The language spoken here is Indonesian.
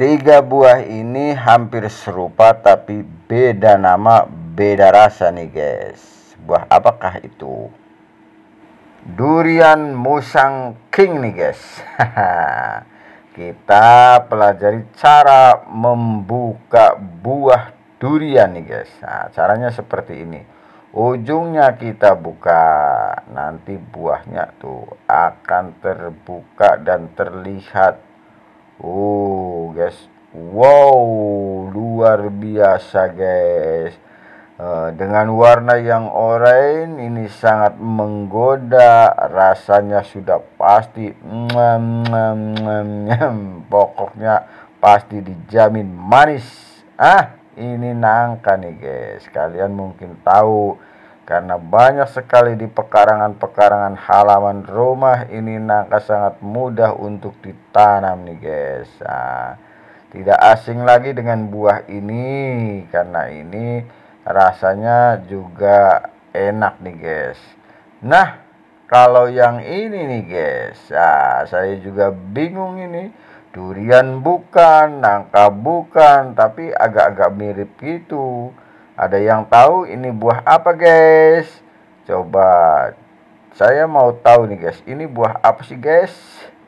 Tiga buah ini hampir serupa tapi beda nama, beda rasa nih guys. Buah apakah itu? Durian musang king nih guys. Kita pelajari cara membuka buah durian nih guys. Nah, caranya seperti ini. Ujungnya kita buka, nanti buahnya tuh akan terbuka dan terlihat. Uh, guys wow luar biasa guys eh, dengan warna yang oranye ini sangat menggoda rasanya sudah pasti pokoknya pasti dijamin manis ah ini nangka nih guys kalian mungkin tahu karena banyak sekali di pekarangan-pekarangan halaman rumah ini nangka sangat mudah untuk ditanam nih guys Ah. Tidak asing lagi dengan buah ini karena ini rasanya juga enak nih guys. Nah, kalau yang ini nih guys, nah, saya juga bingung ini. Durian bukan, nangka bukan, tapi agak-agak mirip gitu. Ada yang tahu ini buah apa guys? Coba saya mau tahu nih guys, ini buah apa sih guys?